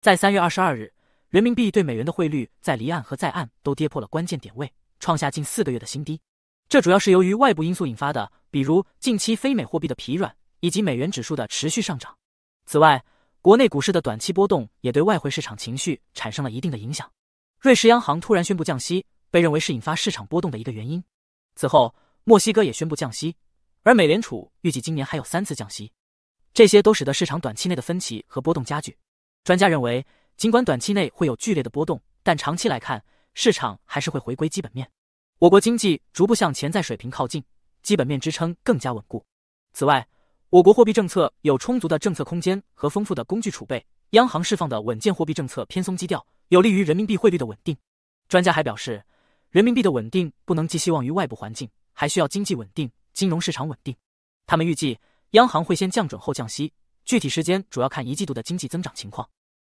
在三月二十二日，人民币对美元的汇率在离岸和在岸都跌破了关键点位，创下近四个月的新低。这主要是由于外部因素引发的，比如近期非美货币的疲软以及美元指数的持续上涨。此外，国内股市的短期波动也对外汇市场情绪产生了一定的影响。瑞士央行突然宣布降息，被认为是引发市场波动的一个原因。此后，墨西哥也宣布降息，而美联储预计今年还有三次降息，这些都使得市场短期内的分歧和波动加剧。专家认为，尽管短期内会有剧烈的波动，但长期来看，市场还是会回归基本面。我国经济逐步向潜在水平靠近，基本面支撑更加稳固。此外，我国货币政策有充足的政策空间和丰富的工具储备，央行释放的稳健货币政策偏松基调，有利于人民币汇率的稳定。专家还表示，人民币的稳定不能寄希望于外部环境，还需要经济稳定、金融市场稳定。他们预计，央行会先降准后降息。具体时间主要看一季度的经济增长情况。